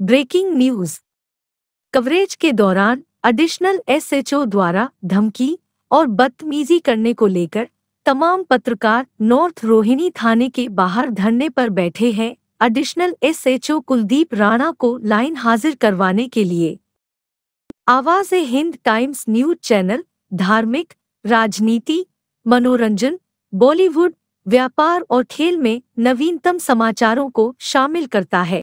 breaking news coverage के दौरान additional SHO द्वारा धमकी और बदतमीजी करने को लेकर तमाम पत्रकार नॉर्थ रोहिणी थाने के बाहर धरने पर बैठे हैं एडिशनल एसएचओ कुलदीप राणा को लाइन हाजिर करवाने के लिए आवाज ए हिंद टाइम्स न्यूज चैनल धार्मिक राजनीति मनोरंजन बॉलीवुड व्यापार और खेल में नवीनतम समाचारों को शामिल करता है